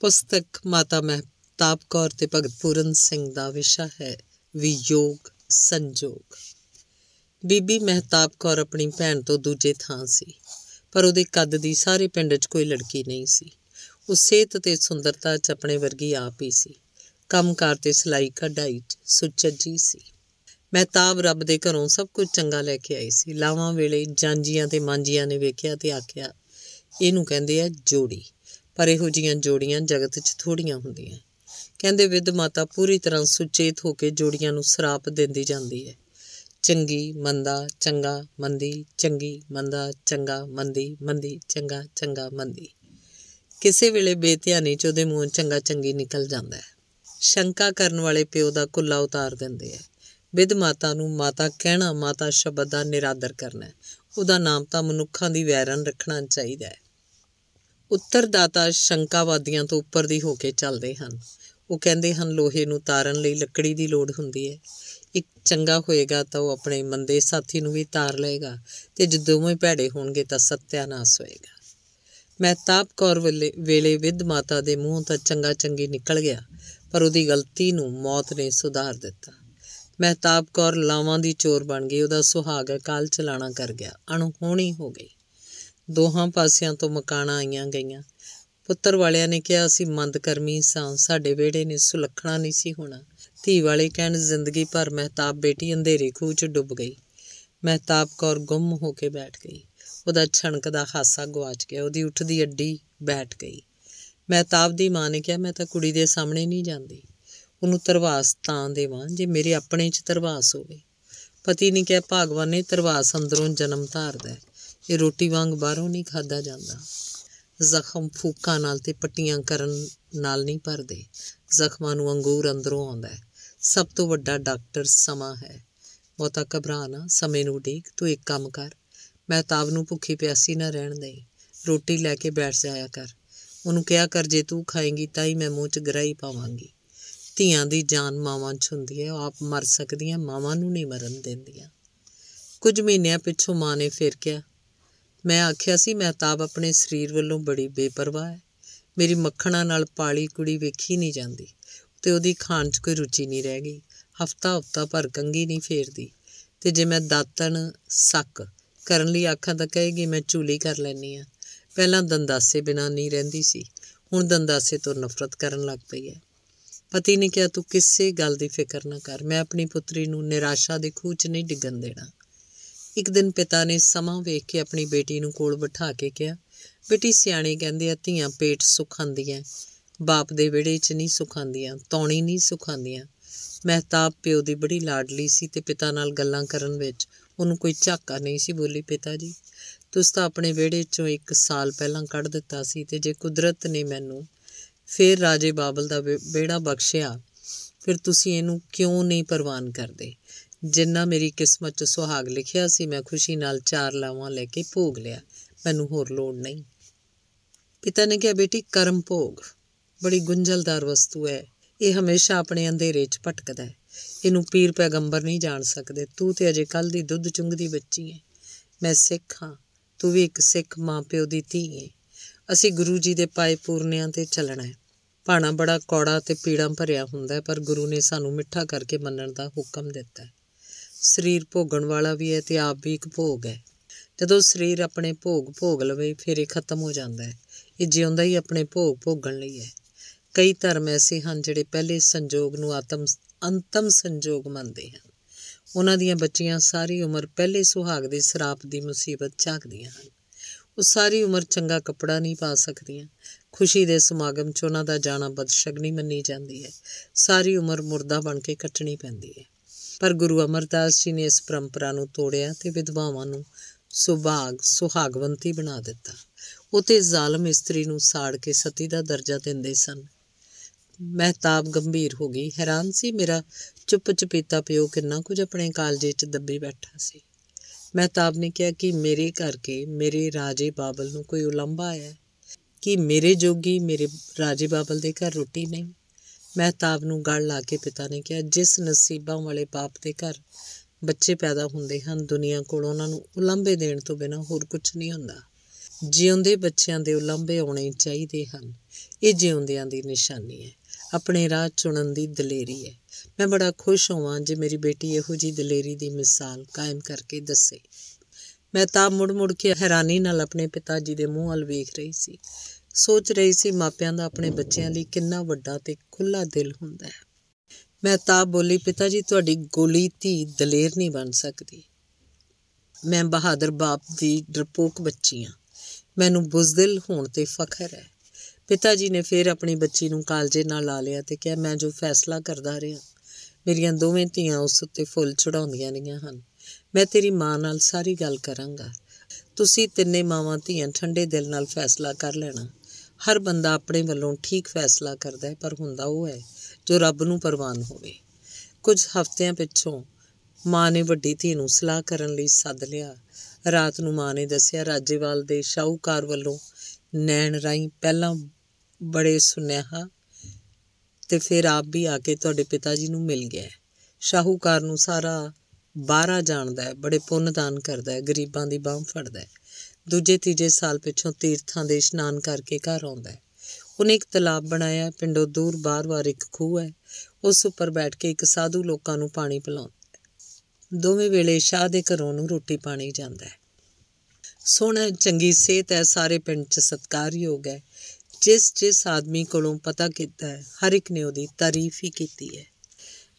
ਪੁਸਤਕ ਮਾਤਾ ਮਹਿਤਾਬ ਕੌਰ ਤੇ ਭਗਤ ਪੂਰਨ ਸਿੰਘ ਦਾ ਵਿਸ਼ਾ ਹੈ ਵਿਯੋਗ ਸੰਜੋਗ ਬੀਬੀ ਮਹਿਤਾਬ ਕੌਰ ਆਪਣੀ ਭੈਣ ਤੋਂ ਦੂਜੇ ਥਾਂ ਸੀ ਪਰ ਉਹਦੇ ਕੱਦ ਦੀ ਸਾਰੇ ਪਿੰਡ 'ਚ ਕੋਈ ਲੜਕੀ ਨਹੀਂ ਸੀ ਉਹ ਸਿਹਤ ਤੇ ਸੁੰਦਰਤਾ 'ਚ ਆਪਣੇ ਵਰਗੀ ਆਪ ਹੀ ਸੀ ਕੰਮਕਾਰ ਤੇ ਸਲਾਈ ਕਢਾਈ 'ਚ ਸੁਚੱਜੀ ਸੀ ਮਹਿਤਾਬ ਰੱਬ ਦੇ ਘਰੋਂ ਸਭ ਕੁਝ ਚੰਗਾ ਲੈ ਕੇ ਆਈ ਸੀ ਲਾਵਾਂ ਵੇਲੇ ਜਾਂਜੀਆਂ ਤੇ ਮਾਂਜੀਆਂ ਨੇ ਵੇਖਿਆ ਤੇ ਆਖਿਆ ਇਹਨੂੰ ਕਹਿੰਦੇ ਆ ਜੋੜੀ ਪਰ ਇਹੋ ਜੀਆਂ ਜੋੜੀਆਂ ਜਗਤ 'ਚ ਥੋੜੀਆਂ ਹੁੰਦੀਆਂ ਕਹਿੰਦੇ ਵਿਦ ਮਾਤਾ ਪੂਰੀ ਤਰ੍ਹਾਂ ਸੁਚੇਤ ਹੋ ਕੇ ਜੋੜੀਆਂ ਨੂੰ ਸਰਾਪ ਦਿੰਦੀ ਜਾਂਦੀ ਹੈ ਚੰਗੀ ਮੰਦਾ ਚੰਗਾ ਮੰਦੀ ਚੰਗੀ ਮੰਦਾ ਚੰਗਾ ਮੰਦੀ ਮੰਦੀ ਚੰਗਾ ਚੰਗਾ ਮੰਦੀ ਕਿਸੇ ਵੇਲੇ ਬੇਧਿਆਨੀ 'ਚ ਉਹਦੇ ਮੂੰਹੋਂ ਚੰਗਾ ਚੰਗੀ ਨਿਕਲ ਜਾਂਦਾ ਹੈ ਸ਼ੰਕਾ ਕਰਨ ਵਾਲੇ ਪਿਓ ਦਾ ਕੁੱਲਾ ਉਤਾਰ ਦਿੰਦੇ ਹੈ ਵਿਦ ਮਾਤਾ ਨੂੰ ਮਾਤਾ ਕਹਿਣਾ ਮਾਤਾ ਸ਼ਬਦ ਦਾ ਨਿਰਾਦਰ ਕਰਨਾ ਉਹਦਾ ਨਾਮ ਤਾਂ ਮਨੁੱਖਾਂ ਦੀ ਵੈਰਨ ਰੱਖਣਾ ਚਾਹੀਦਾ ਹੈ ਉੱਤਰਦਾਤਾ ਸ਼ੰਕਾਵਾਦੀਆਂ ਤੋਂ ਉੱਪਰ ਦੀ ਹੋ ਕੇ ਚੱਲਦੇ ਹਨ ਉਹ ਕਹਿੰਦੇ ਹਨ ਲੋਹੇ ਨੂੰ ਤਾਰਨ ਲਈ ਲੱਕੜੀ ਦੀ ਲੋੜ ਹੁੰਦੀ ਹੈ ਇੱਕ ਚੰਗਾ ਹੋਏਗਾ ਤਾਂ ਉਹ ਆਪਣੇ ਮੰਦੇ ਸਾਥੀ ਨੂੰ ਵੀ ਤਾਰ ਲਏਗਾ ਤੇ ਜੇ ਦੋਵੇਂ ਭੈੜੇ ਹੋਣਗੇ ਤਾਂ ਸਤਿਆਨਾਸ਼ ਹੋਏਗਾ ਮਹਿਤਾਬ ਕੌਰ ਵੇਲੇ ਵਿਦ ਮਾਤਾ ਦੇ ਮੂੰਹ ਤਾਂ ਚੰਗਾ ਚੰਗੀ ਨਿਕਲ ਗਿਆ ਪਰ ਉਹਦੀ ਗਲਤੀ ਨੂੰ ਮੌਤ ਨੇ ਸੁਧਾਰ ਦਿੱਤਾ ਮਹਿਤਾਬ ਕੌਰ ਲਾਵਾਂ ਦੀ ਚੋਰ ਬਣ ਗਈ ਉਹਦਾ ਸੁਹਾਗ ਕਾਲ ਚਲਾਣਾ ਕਰ ਗਿਆ ਅਣਹੋਣੀ ਹੋ ਗਈ ਦੋਹਾਂ ਪਾਸਿਆਂ ਤੋਂ ਮਕਾਨਾਂ ਆਈਆਂ ਗਈਆਂ ਪੁੱਤਰ ਵਾਲਿਆਂ ਨੇ ਕਿਹਾ ਅਸੀਂ ਮੰਦਕਰਮੀ ਸਾਂ ਸਾਡੇ ਵੇੜੇ ਨੇ ਸੁਲੱਖਣਾ ਨਹੀਂ ਸੀ ਹੋਣਾ ਧੀ ਵਾਲੇ ਕਹਿਣ ਜ਼ਿੰਦਗੀ ਭਰ ਮਹਿਤਾਬ ਬੇਟੀ ਅੰਧੇਰੇ ਖੂਹ 'ਚ ਡੁੱਬ ਗਈ ਮਹਿਤਾਬ ਕੌਰ ਗੁੰਮ ਹੋ ਕੇ ਬੈਠ ਗਈ ਉਹਦਾ ਛਣਕਦਾ ਹਾਸਾ ਗਵਾਚ ਗਿਆ ਉਹਦੀ ਉੱਠਦੀ ਅੱਡੀ ਬੈਠ ਗਈ ਮਹਿਤਾਬ ਦੀ ਮਾਂ ਨੇ ਕਿਹਾ ਮੈਂ ਤਾਂ ਕੁੜੀ ਦੇ ਸਾਹਮਣੇ ਨਹੀਂ ਜਾਂਦੀ ਉਹਨੂੰ ਤਰਵਾਸ ਤਾਂ ਦੇਵਾਂ ਜੇ ਮੇਰੇ ਆਪਣੇ 'ਚ ਤਰਵਾਸ ਹੋਵੇ ਪਤੀ ਨੇ ਕਿਹਾ ਭਗਵਾਨ ਨੇ ਤਰਵਾਸ ਅੰਦਰੋਂ ਜਨਮ ਧਾਰਦਾ ਹੈ ਇਹ ਰੋਟੀ ਵਾਂਗ ਬਾਹਰੋਂ ਨਹੀਂ ਖਾਦਾ ਜਾਂਦਾ ਜ਼ਖਮ ਫੂਕਾਂ ਨਾਲ ਤੇ ਪੱਟੀਆਂ ਕਰਨ ਨਾਲ ਨਹੀਂ ਭਰਦੇ ਜ਼ਖਮਾਂ ਨੂੰ ਅੰਗੂਰ ਅੰਦਰੋਂ ਆਉਂਦਾ ਹੈ ਸਭ ਤੋਂ ਵੱਡਾ ਡਾਕਟਰ ਸਮਾਂ ਹੈ ਬਹੁਤਾ ਘਬਰਾ ਨਾ ਸਮੇਂ ਨੂੰ ਉਡੀਕ ਤੂੰ ਇੱਕ ਕੰਮ ਕਰ ਮਹਿਤਾਬ ਨੂੰ ਭੁੱਖੀ ਪਿਆਸੀ ਨਾ ਰਹਿਣ ਦੇ ਰੋਟੀ ਲੈ ਕੇ ਬੈਠ ਜਾਇਆ ਕਰ ਉਹਨੂੰ ਕਿਹਾ ਕਰ ਜੇ ਤੂੰ ਖਾਏਂਗੀ ਤਾਂ ਹੀ ਮੈਂ ਮੂੰਹ 'ਚ ਗਰਾਈ ਪਾਵਾਂਗੀ ਧੀਆਂ ਦੀ ਜਾਨ ਮਾਵਾਂ 'ਚ ਹੁੰਦੀ ਹੈ ਆਪ ਮਰ ਸਕਦੀਆਂ ਮਾਵਾਂ ਨੂੰ ਨਹੀਂ ਮਰਨ ਦਿੰਦੀਆਂ ਕੁਝ ਮਹੀਨਿਆਂ ਪਿੱਛੋਂ ਮਾਂ ਨੇ ਫਿਰ ਕਿਹਾ ਮੈਂ ਆਖਿਆ ਸੀ ਮਹਿਤਾਬ ਆਪਣੇ ਸਰੀਰ ਵੱਲੋਂ ਬੜੀ ਬੇਪਰਵਾਹ ਹੈ ਮੇਰੀ ਮੱਖਣਾ ਨਾਲ ਪਾਲੀ ਕੁੜੀ ਵੇਖੀ ਨਹੀਂ ਜਾਂਦੀ ਤੇ ਉਹਦੀ ਖਾਣ 'ਚ ਕੋਈ ਰੁਚੀ ਨਹੀਂ ਰਹਿ ਗਈ ਹਫਤਾ ਹਫਤਾ ਭਰ ਕੰਗੀ ਨਹੀਂ ਫੇਰਦੀ ਤੇ ਜੇ ਮੈਂ ਦਾਤਣ ਸੱਕ ਕਰਨ ਲਈ ਆਖਾਂ ਤਾਂ ਕਹੇਗੀ ਮੈਂ ਚੂਲੀ ਕਰ ਲੈਣੀ ਆ ਪਹਿਲਾਂ ਦੰਦਾਸੇ ਬਿਨਾ ਨਹੀਂ ਰਹਿੰਦੀ ਸੀ ਹੁਣ ਦੰਦਾਸੇ ਤੋਂ ਨਫ਼ਰਤ ਕਰਨ ਲੱਗ ਪਈ ਹੈ ਪਤੀ ਨੇ ਕਿਹਾ ਤੂੰ ਕਿਸੇ ਗੱਲ ਦੀ ਫਿਕਰ ਨਾ ਕਰ ਮੈਂ ਆਪਣੀ ਪੁੱਤਰੀ ਨੂੰ ਨਿਰਾਸ਼ਾ ਦੇ ਖੂਚ 'ਚ ਨਹੀਂ ਡਿੱਗਣ ਦੇਣਾ ਇੱਕ ਦਿਨ ਪਿਤਾ ਨੇ ਸਮਾਂ ਵੇਖ ਕੇ ਆਪਣੀ ਬੇਟੀ ਨੂੰ ਕੋਲ ਬਿਠਾ ਕੇ ਕਿਹਾ ਬੇਟੀ ਸਿਆਣੇ ਕਹਿੰਦੇ ਆ ਧੀਆਂ ਪੇਟ ਸੁਖਾਂਦੀਆਂ ਬਾਪ ਦੇ ਵਿੜੇ 'ਚ ਨਹੀਂ ਸੁਖਾਂਦੀਆਂ ਤੌਣੀ ਨਹੀਂ ਸੁਖਾਂਦੀਆਂ ਮਹਿਤਾਬ ਪਿਓ ਦੀ ਬੜੀ ਲਾਡਲੀ ਸੀ ਤੇ ਪਿਤਾ ਨਾਲ ਗੱਲਾਂ ਕਰਨ ਵਿੱਚ ਉਹਨੂੰ ਕੋਈ ਝਾਕਾ ਨਹੀਂ ਸੀ ਬੋਲੀ ਪਿਤਾ ਜੀ ਤੁਸੀਂ ਤਾਂ ਆਪਣੇ ਵਿੜੇ 'ਚੋਂ ਇੱਕ ਸਾਲ ਪਹਿਲਾਂ ਕੱਢ ਦਿੱਤਾ ਸੀ ਤੇ ਜੇ ਕੁਦਰਤ ਨੇ ਮੈਨੂੰ ਫਿਰ ਰਾਜੇ ਬਾਬਲ ਦਾ ਵਿੜਾ ਬਖਸ਼ਿਆ ਫਿਰ ਤੁਸੀਂ ਇਹਨੂੰ ਕਿਉਂ ਨਹੀਂ ਪ੍ਰਵਾਨ ਕਰਦੇ ਜਿੰਨਾ ਮੇਰੀ ਕਿਸਮਤ 'ਚ ਸੁਹਾਗ ਲਿਖਿਆ ਸੀ ਮੈਂ ਖੁਸ਼ੀ ਨਾਲ ਚਾਰ ਲਾਵਾਂ ਲੈ ਕੇ ਭੋਗ ਲਿਆ ਮੈਨੂੰ ਹੋਰ ਲੋੜ ਨਹੀਂ ਪਿਤਾ ਨੇ ਕਿਹਾ ਬੇਟੀ ਕਰਮ ਭੋਗ ਬੜੀ ਗੁੰਝਲਦਾਰ ਵਸਤੂ ਹੈ ਇਹ ਹਮੇਸ਼ਾ ਆਪਣੇ ਅੰਧੇਰੇ 'ਚ ਭਟਕਦਾ ਹੈ ਇਹਨੂੰ ਪੀਰ ਪੈਗੰਬਰ ਨਹੀਂ ਜਾਣ ਸਕਦੇ ਤੂੰ ਤੇ ਅਜੇ ਕੱਲ ਦੀ ਦੁੱਧ ਚੁੰਗਦੀ ਬੱਚੀ ਹੈ ਮੈਂ ਸਿੱਖ ਹਾਂ ਤੂੰ ਵੀ ਇੱਕ ਸਿੱਖ ਮਾਂ ਪਿਓ ਦੀ ਧੀ ਹੈ ਅਸੀਂ ਗੁਰੂ ਜੀ ਦੇ ਪਾਏ ਪੂਰਨਿਆਂ ਤੇ ਚੱਲਣਾ ਹੈ ਪਾਣਾ ਬੜਾ ਕੌੜਾ ਤੇ ਪੀੜਾਂ ਭਰਿਆ ਹੁੰਦਾ ਪਰ ਗੁਰੂ ਨੇ ਸਾਨੂੰ ਮਿੱਠਾ ਕਰਕੇ ਮੰਨਣ ਦਾ ਹੁਕਮ ਦਿੱਤਾ ਹੈ ਸਰੀਰ ਭੋਗਣ ਵਾਲਾ ਵੀ ਹੈ ਤੇ ਆਪ ਵੀ ਇੱਕ ਭੋਗ ਹੈ ਜਦੋਂ ਸਰੀਰ ਆਪਣੇ ਭੋਗ ਭੋਗ ਲਵੇ ਫਿਰ ਇਹ ਖਤਮ ਹੋ ਜਾਂਦਾ ਹੈ ਇਹ ਜਿਉਂਦਾ ਹੀ ਆਪਣੇ ਭੋਗ ਭੋਗਣ ਲਈ ਹੈ ਕਈ ਧਰਮ ਐਸੇ ਹਨ ਜਿਹੜੇ ਪਹਿਲੇ ਸੰਜੋਗ ਨੂੰ ਆਤਮ ਅੰਤਮ ਸੰਜੋਗ ਮੰਨਦੇ ਹਨ ਉਹਨਾਂ ਦੀਆਂ ਬੱਚੀਆਂ ਸਾਰੀ ਉਮਰ ਪਹਿਲੇ ਸੁਹਾਗ ਦੇ ਸਰਾਪ ਦੀ ਮੁਸੀਬਤ ਝਾਕਦੀਆਂ ਹਨ ਉਹ ਸਾਰੀ ਉਮਰ ਚੰਗਾ ਕੱਪੜਾ ਨਹੀਂ ਪਾ ਸਕਦੀਆਂ ਖੁਸ਼ੀ ਦੇ ਸਮਾਗਮ 'ਚ ਉਹਨਾਂ ਦਾ ਜਾਣਾ ਬਦਸ਼ਗਨੀ ਮੰਨੀ ਜਾਂਦੀ ਹੈ ਸਾਰੀ ਉਮਰ ਮੁਰਦਾ ਬਣ ਕੇ ਕੱਟਣੀ ਪੈਂਦੀ ਹੈ ਪਰ ਗੁਰੂ ਅਮਰਦਾਸ ਜੀ ਨੇ ਇਸ ਪਰੰਪਰਾ ਨੂੰ ਤੋੜਿਆ ਤੇ ਵਿਧਵਾਵਾਂ ਨੂੰ ਸੁਭਾਗ ਸੁਹਾਗਵੰਤੀ ਬਣਾ ਦਿੱਤਾ ਉਹ ਤੇ ਜ਼ਾਲਮ ਇਸਤਰੀ ਨੂੰ ਸਾੜ ਕੇ ਸਤੀ ਦਾ ਦਰਜਾ ਦਿੰਦੇ ਸਨ ਮਹਿਤਾਬ ਗੰਭੀਰ ਹੋ ਗਈ ਹੈਰਾਨ ਸੀ ਮੇਰਾ ਚੁੱਪ ਚਪੀਤਾ ਪਿਓ ਕਿੰਨਾ ਕੁਝ ਆਪਣੇ ਕਾਲਜੇ 'ਚ ਦੱਬੀ ਬੈਠਾ ਸੀ ਮਹਿਤਾਬ ਨੇ ਕਿਹਾ ਕਿ ਮੇਰੇ ਘਰ ਕੇ ਮੇਰੇ ਰਾਜੇ ਬਾਬਲ ਨੂੰ ਕੋਈ ਉਲੰਭਾ ਆਇਆ ਕਿ ਮੇਰੇ ਜੋਗੀ ਮੇਰੇ ਰਾਜੇ ਬਾਬਲ ਦੇ ਘਰ ਰੋਟੀ ਨਹੀਂ ਮਹਿਤਾਬ ਨੂੰ ਗੱਲ ਲਾ ਕੇ ਪਿਤਾ ਨੇ ਕਿਹਾ ਜਿਸ ਨਸੀਬਾਂ ਵਾਲੇ ਬਾਪ ਦੇ ਘਰ ਬੱਚੇ ਪੈਦਾ ਹੁੰਦੇ ਹਨ ਦੁਨੀਆ ਕੋਲ ਉਹਨਾਂ ਨੂੰ ਉਲੰਭੇ ਦੇਣ ਤੋਂ ਬਿਨਾ ਹੋਰ ਕੁਝ ਨਹੀਂ ਹੁੰਦਾ ਜਿਉਂਦੇ ਬੱਚਿਆਂ ਦੇ ਉਲੰਭੇ ਆਉਣੇ ਚਾਹੀਦੇ ਹਨ ਇਹ ਜਿਉਂਦਿਆਂ ਦੀ ਨਿਸ਼ਾਨੀ ਹੈ ਆਪਣੇ ਰਾਹ ਚੁਣਨ ਦੀ ਦਲੇਰੀ ਹੈ ਮੈਂ ਬੜਾ ਖੁਸ਼ ਹੋਵਾਂ ਜੇ ਮੇਰੀ ਬੇਟੀ ਇਹੋ ਜੀ ਦਲੇਰੀ ਦੀ ਮਿਸਾਲ ਕਾਇਮ ਕਰਕੇ ਦੱਸੇ ਮੈਂ ਤਾਂ ਮੁੜ-ਮੁੜ ਕੇ ਹੈਰਾਨੀ ਨਾਲ ਆਪਣੇ ਪਿਤਾ ਜੀ ਦੇ ਮੂੰਹ ਵੱਲ ਵੇਖ ਰਹੀ ਸੀ ਸੋਚ ਰਹੀ ਸੀ ਮਾਪਿਆਂ ਦਾ ਆਪਣੇ ਬੱਚਿਆਂ ਲਈ ਕਿੰਨਾ ਵੱਡਾ ਤੇ ਖੁੱਲਾ ਦਿਲ ਹੁੰਦਾ ਹੈ ਮੈਂ ਤਾਂ ਬੋਲੀ ਪਿਤਾ ਜੀ ਤੁਹਾਡੀ ਗੋਲੀ ਧੀ ਦਲੇਰ ਨਹੀਂ ਬਣ ਸਕਦੀ ਮੈਂ ਬਹਾਦਰ ਬਾਪ ਦੀ ਡਰਪੋਕ ਬੱਚੀ ਹਾਂ ਮੈਨੂੰ ਬੁਜ਼ਦਿਲ ਹੋਣ ਤੇ ਫਖਰ ਹੈ ਪਿਤਾ ਜੀ ਨੇ ਫਿਰ ਆਪਣੀ ਬੱਚੀ ਨੂੰ ਕਾਲਜੇ ਨਾਲ ਲਾ ਲਿਆ ਤੇ ਕਿਹਾ ਮੈਂ ਜੋ ਫੈਸਲਾ ਕਰਦਾ ਰਿਹਾ ਮੇਰੀਆਂ ਦੋਵੇਂ ਧੀਆਂ ਉਸ ਉੱਤੇ ਫੁੱਲ ਚੜਾਉਂਦੀਆਂ ਰਹੀਆਂ ਹਨ ਮੈਂ ਤੇਰੀ ਮਾਂ ਨਾਲ ਸਾਰੀ ਗੱਲ ਕਰਾਂਗਾ ਤੁਸੀਂ ਤਿੰਨੇ ਮਾਵਾਂ ਧੀਆਂ ਠੰਡੇ ਦਿਲ ਨਾਲ ਫੈਸਲਾ ਕਰ ਲੈਣਾ ਹਰ ਬੰਦਾ ਆਪਣੇ ਵੱਲੋਂ ਠੀਕ ਫੈਸਲਾ ਕਰਦਾ ਹੈ ਪਰ ਹੁੰਦਾ ਉਹ ਹੈ ਜੋ ਰੱਬ ਨੂੰ ਪਰਵਾਨ ਹੋਵੇ ਕੁਝ ਹਫ਼ਤਿਆਂ ਪਿੱਛੋਂ ਮਾਂ ਨੇ ਵੱਡੀ ਧੀ ਨੂੰ ਸਲਾਹ ਕਰਨ ਲਈ ਸੱਦ ਲਿਆ ਰਾਤ ਨੂੰ ਮਾਂ ਨੇ ਦੱਸਿਆ ਰਾਜੇਵਾਲ ਦੇ ਸ਼ਾਹੂਕਾਰ ਵੱਲੋਂ ਨੈਣ ਰਾਈ ਪਹਿਲਾਂ ਬੜੇ ਸੁਨੇਹਾ ਤੇ ਫਿਰ ਆਪ ਵੀ ਆ ਕੇ ਤੁਹਾਡੇ ਪਿਤਾ ਜੀ ਨੂੰ ਮਿਲ ਗਿਆ ਸ਼ਾਹੂਕਾਰ ਨੂੰ ਸਾਰਾ ਬਾਰਾ ਜਾਣਦਾ ਹੈ ਬੜੇ ਪੁੰਨ ਦਾਨ ਕਰਦਾ ਹੈ ਗਰੀਬਾਂ ਦੀ ਬਾਹ ਫੜਦਾ ਹੈ ਦੂਜੇ ਤੀਜੇ ਸਾਲ ਪਿੱਛੋਂ ਤੀਰਥਾਂ ਦੇ ਇਸ਼ਨਾਨ ਕਰਕੇ ਘਰ ਆਉਂਦਾ ਹੈ ਉਹਨੇ ਇੱਕ ਤਲਾਬ ਬਣਾਇਆ ਪਿੰਡੋਂ ਦੂਰ ਬਾਰ-ਬਾਰ ਇੱਕ ਖੂਹ ਹੈ ਉਸ ਉੱਪਰ ਬੈਠ ਕੇ ਇੱਕ ਸਾਧੂ ਲੋਕਾਂ ਨੂੰ ਪਾਣੀ ਪਿਲਾਉਂਦਾ ਦੋਵੇਂ ਵੇਲੇ ਸ਼ਾਹ ਦੇ ਘਰੋਂ ਨੂੰ ਰੋਟੀ ਪਾਣੀ ਜਾਂਦਾ ਹੈ ਸੋਹਣਾ ਚੰਗੀ ਸਿਹਤ ਹੈ ਸਾਰੇ ਪਿੰਡ 'ਚ ਸਤਕਾਰਯੋਗ ਹੈ ਜਿਸ ਜਿਸ ਆਦਮੀ ਕੋਲੋਂ ਪਤਾ ਕੀਤਾ ਹੈ ਹਰ ਇੱਕ ਨੇ ਉਹਦੀ ਤਾਰੀਫ ਹੀ ਕੀਤੀ ਹੈ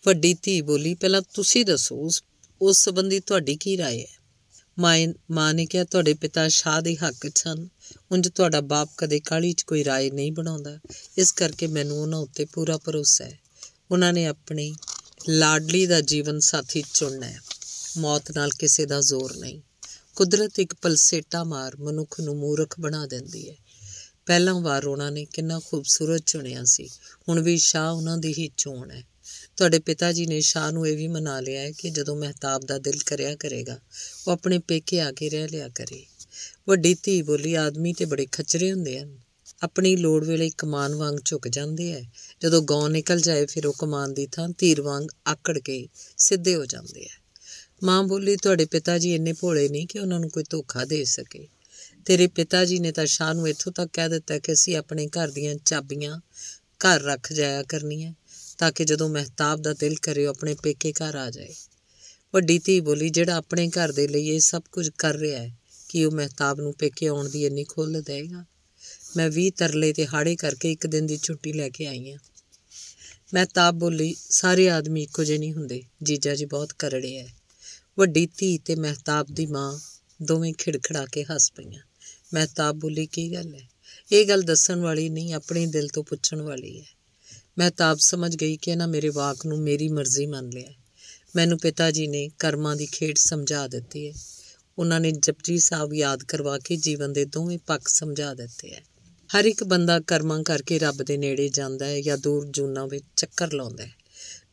ਵੱਡੀ ਧੀ ਬੋਲੀ ਪਹਿਲਾਂ ਤੁਸੀਂ ਦੱਸੋ ਉਸ ਸੰਬੰਧੀ ਤੁਹਾਡੀ ਕੀ رائے ਹੈ ਮਾਂ ਨੇ ਕਿਹਾ ਤੁਹਾਡੇ ਪਿਤਾ ਸ਼ਾਹ ਦੇ ਹੱਕ 'ਚ ਹਨ ਤੁਹਾਡਾ ਬਾਪ ਕਦੇ ਕਾਲੀ 'ਚ ਕੋਈ رائے ਨਹੀਂ ਬਣਾਉਂਦਾ ਇਸ ਕਰਕੇ ਮੈਨੂੰ ਉਹਨਾਂ ਉੱਤੇ ਪੂਰਾ ਭਰੋਸਾ ਹੈ ਉਹਨਾਂ ਨੇ ਆਪਣੀ ਲਾਡਲੀ ਦਾ ਜੀਵਨ ਸਾਥੀ ਚੁਣਨਾ ਹੈ ਮੌਤ ਨਾਲ ਕਿਸੇ ਦਾ ਜ਼ੋਰ ਨਹੀਂ ਕੁਦਰਤ ਇੱਕ ਪਲਸੇਟਾ ਮਾਰ ਮਨੁੱਖ ਨੂੰ ਮੂਰਖ ਬਣਾ ਦਿੰਦੀ ਹੈ ਪਹਿਲਾਂ ਵਾਰ ਉਹਨਾਂ ਨੇ ਕਿੰਨਾ ਖੂਬਸੂਰਤ ਚੁਣਿਆ ਸੀ ਹੁਣ ਵੀ ਸ਼ਾਹ ਉਹਨਾਂ ਦੀ ਹੀ ਚੋਣ ਹੈ ਤੁਹਾਡੇ ਪਿਤਾ ਜੀ ਨੇ ਸ਼ਾਹ ਨੂੰ ਇਹ ਵੀ ਮਨਾ ਲਿਆ ਹੈ ਕਿ ਜਦੋਂ ਮਹਿਤਾਬ ਦਾ ਦਿਲ ਕਰਿਆ ਕਰੇਗਾ ਉਹ ਆਪਣੇ ਪੇਕੇ ਆ ਕੇ ਰਹਿ ਲਿਆ ਕਰੇ ਵੱਡੀ ਧੀ ਬੋਲੀ ਆਦਮੀ ਤੇ ਬੜੇ ਖਚਰੇ ਹੁੰਦੇ ਹਨ ਆਪਣੀ ਲੋੜ ਵੇਲੇ ਕਮਾਨ ਵਾਂਗ ਝੁਕ ਜਾਂਦੇ ਐ ਜਦੋਂ ਗੌ ਨਿਕਲ ਜਾਏ ਫਿਰ ਉਹ ਕਮਾਨ ਦੀ ਥਾਂ ਤੀਰ ਵਾਂਗ ਆਕੜ ਕੇ ਸਿੱਧੇ ਹੋ ਜਾਂਦੇ ਐ ਮਾਂ ਬੋਲੀ ਤੁਹਾਡੇ ਪਿਤਾ ਜੀ ਇੰਨੇ ਭੋਲੇ ਨਹੀਂ ਕਿ ਉਹਨਾਂ ਨੂੰ ਕੋਈ ਧੋਖਾ ਦੇ ਸਕੇ ਤੇਰੇ ਪਿਤਾ ਜੀ ਨੇ ਤਾਂ ਸ਼ਾਹ ਨੂੰ ਇੱਥੋਂ ਤੱਕ ਕਹਿ ਦਿੱਤਾ ਕਿ ਅਸੀਂ ਆਪਣੇ ਘਰ ਦੀਆਂ ਚਾਬੀਆਂ ਘਰ ਰੱਖ ਜਾਇਆ ਕਰਨੀਆਂ ਤਾਂ ਕਿ ਜਦੋਂ ਮਹਿਤਾਬ ਦਾ ਦਿਲ ਕਰੇ ਉਹ ਆਪਣੇ ਪੇਕੇ ਘਰ ਆ ਜਾਏ ਵੱਡੀ ਧੀ ਬੋਲੀ ਜਿਹੜਾ ਆਪਣੇ ਘਰ ਦੇ ਲਈ ਇਹ ਸਭ ਕੁਝ ਕਰ ਰਿਹਾ ਹੈ ਕਿ ਉਹ ਮਹਿਤਾਬ ਨੂੰ ਪੇਕੇ ਆਉਣ ਦੀ ਇੰਨੀ ਖੁੱਲ ਦੇਗਾ ਮੈਂ 20 ਤਰਲੇ ਤੇ ਹਾੜੇ ਕਰਕੇ ਇੱਕ ਦਿਨ ਦੀ ਛੁੱਟੀ ਲੈ ਕੇ ਆਈ ਹਾਂ ਮਹਿਤਾਬ ਬੋਲੀ ਸਾਰੇ ਆਦਮੀ ਇੱਕੋ ਜਿਹੇ ਨਹੀਂ ਹੁੰਦੇ ਜੀਜਾ ਜੀ ਬਹੁਤ ਕਰੜੇ ਐ ਵੱਡੀ ਧੀ ਤੇ ਮਹਿਤਾਬ ਦੀ ਮਾਂ ਦੋਵੇਂ ਖਿੜਖੜਾ ਕੇ ਹੱਸ ਪਈਆਂ ਮਹਿਤਾਬ ਬੋਲੀ ਕੀ ਗੱਲ ਹੈ ਇਹ ਗੱਲ ਦੱਸਣ ਵਾਲੀ ਨਹੀਂ ਆਪਣੇ ਦਿਲ ਤੋਂ ਪੁੱਛਣ ਵਾਲੀ ਹੈ ਮੈਂ ਤਾਂ ਆਪ ਸਮਝ ਗਈ ਕਿ ਇਹਨਾਂ ਮੇਰੇ ਵਾਕ ਨੂੰ ਮੇਰੀ ਮਰਜ਼ੀ ਮੰਨ ਲਿਆ ਮੈਨੂੰ ਪਿਤਾ ਜੀ ਨੇ ਕਰਮਾਂ ਦੀ ਖੇਡ ਸਮਝਾ ਦਿੱਤੀ ਹੈ ਉਹਨਾਂ ਨੇ ਜਪਜੀ ਸਾਹਿਬ ਯਾਦ ਕਰਵਾ ਕੇ ਜੀਵਨ ਦੇ ਦੋਵੇਂ ਪੱਖ ਸਮਝਾ ਦਿੱਤੇ ਹੈ ਹਰ ਇੱਕ ਬੰਦਾ ਕਰਮਾਂ ਕਰਕੇ ਰੱਬ ਦੇ ਨੇੜੇ ਜਾਂਦਾ ਹੈ ਜਾਂ ਦੂਰ ਜੂਨਾ ਵਿੱਚ ਚੱਕਰ ਲਾਉਂਦਾ ਹੈ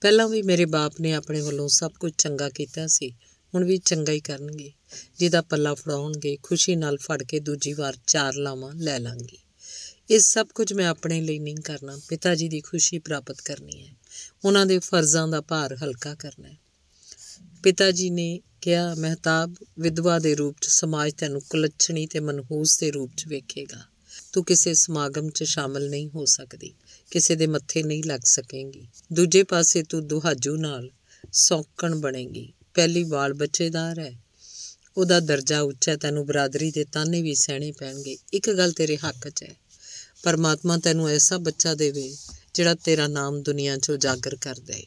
ਪਹਿਲਾਂ ਵੀ ਮੇਰੇ ਬਾਪ ਨੇ ਆਪਣੇ ਵੱਲੋਂ ਸਭ ਕੁਝ ਚੰਗਾ ਕੀਤਾ ਸੀ ਹੁਣ ਵੀ ਚੰਗਾ ਹੀ ਕਰਨਗੇ ਜਿਹਦਾ ਪੱਲਾ ਫੜਾਉਣਗੇ ਖੁਸ਼ੀ ਨਾਲ ਫੜ ਕੇ ਦੂਜੀ ਵਾਰ ਚਾਰ ਲਾਵਾਂ ਲੈ ਲਾਂਗੇ ਇਹ ਸਭ ਕੁਝ ਮੈਂ ਆਪਣੇ ਲਈ ਨਹੀਂ ਕਰਨਾ ਪਿਤਾ ਜੀ ਦੀ ਖੁਸ਼ੀ ਪ੍ਰਾਪਤ ਕਰਨੀ ਹੈ ਉਹਨਾਂ ਦੇ ਫਰਜ਼ਾਂ ਦਾ ਭਾਰ ਹਲਕਾ ਕਰਨਾ ਹੈ ਪਿਤਾ ਜੀ ਨੇ ਕਿਹਾ ਮਹਿਤਾਬ ਵਿਧਵਾ ਦੇ ਰੂਪ 'ਚ ਸਮਾਜ ਤੈਨੂੰ ਕੁਲੱਛਣੀ ਤੇ ਮਨਹੂਸ ਦੇ ਰੂਪ 'ਚ ਵੇਖੇਗਾ ਤੂੰ ਕਿਸੇ ਸਮਾਗਮ 'ਚ ਸ਼ਾਮਲ ਨਹੀਂ ਹੋ ਸਕਦੀ ਕਿਸੇ ਦੇ ਮੱਥੇ ਨਹੀਂ ਲੱਗ ਸਕੇਂਗੀ ਦੂਜੇ ਪਾਸੇ ਤੂੰ ਦੁਹਾਜੂ ਨਾਲ ਸੌਕਣ ਬਣੇਗੀ ਪਹਿਲੀ ਵਾਲ ਬੱਚੇਦਾਰ ਹੈ ਉਹਦਾ ਦਰਜਾ ਉੱਚਾ ਤੈਨੂੰ ਬਰਾਦਰੀ ਦੇ ਤਾਨੇ ਵੀ ਸਹਿਣੇ ਪੈਣਗੇ ਇੱਕ ਗੱਲ ਤੇਰੇ ਹੱਕ 'ਚ ਹੈ ਪਰਮਾਤਮਾ ਤੈਨੂੰ ਐਸਾ ਬੱਚਾ ਦੇਵੇ ਜਿਹੜਾ ਤੇਰਾ ਨਾਮ ਦੁਨੀਆ 'ਚ ਉਜਾਗਰ ਕਰ ਦੇ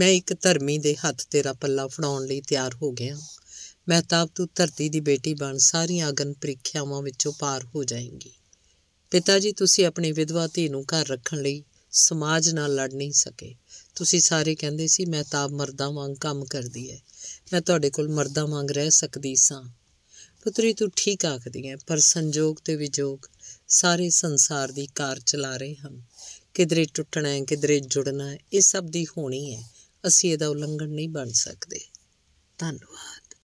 ਮੈਂ ਇੱਕ ਧਰਮੀ ਦੇ ਹੱਥ ਤੇਰਾ ਪੱਲਾ ਫੜਾਉਣ ਲਈ ਤਿਆਰ ਹੋ ਗਿਆ ਮਹਿਤਾਬ ਤੂੰ ਧਰਤੀ ਦੀ ਬੇਟੀ ਬਣ ਸਾਰੀਆਂ ਅਗਨ ਪ੍ਰੀਖਿਆਵਾਂ ਵਿੱਚੋਂ ਪਾਰ ਹੋ ਜਾਏਂਗੀ ਪਿਤਾ ਜੀ ਤੁਸੀਂ ਆਪਣੀ ਵਿਧਵਾ ਧੀ ਨੂੰ ਘਰ ਰੱਖਣ ਲਈ ਸਮਾਜ ਨਾਲ ਲੜ ਨਹੀਂ ਸਕੇ ਤੁਸੀਂ ਸਾਰੇ ਕਹਿੰਦੇ ਸੀ ਮਹਿਤਾਬ ਮਰਦਾਂ ਵਾਂਗ ਕੰਮ ਕਰਦੀ ਐ ਮੈਂ ਤੁਹਾਡੇ ਕੋਲ ਮਰਦਾਂ ਵਾਂਗ ਰਹਿ ਸਕਦੀ ਸਾਂ ਪੁੱਤਰੀ ਤੂੰ ਠੀਕ ਆਖਦੀ ਐ ਪਰ ਸੰਜੋਗ ਤੇ ਵਿਜੋਗ ਸਾਰੇ ਸੰਸਾਰ ਦੀ ਕਾਰ ਚਲਾ ਰਹੇ ਹਨ ਕਿਧਰੇ ਟੁੱਟਣਾ ਹੈ ਕਿਧਰੇ ਜੁੜਨਾ ਹੈ ਇਹ ਸਭ ਦੀ ਹੋਣੀ ਹੈ ਅਸੀਂ ਇਹਦਾ ਉਲੰਘਣ ਨਹੀਂ ਬਣ ਸਕਦੇ ਧੰਨਵਾਦ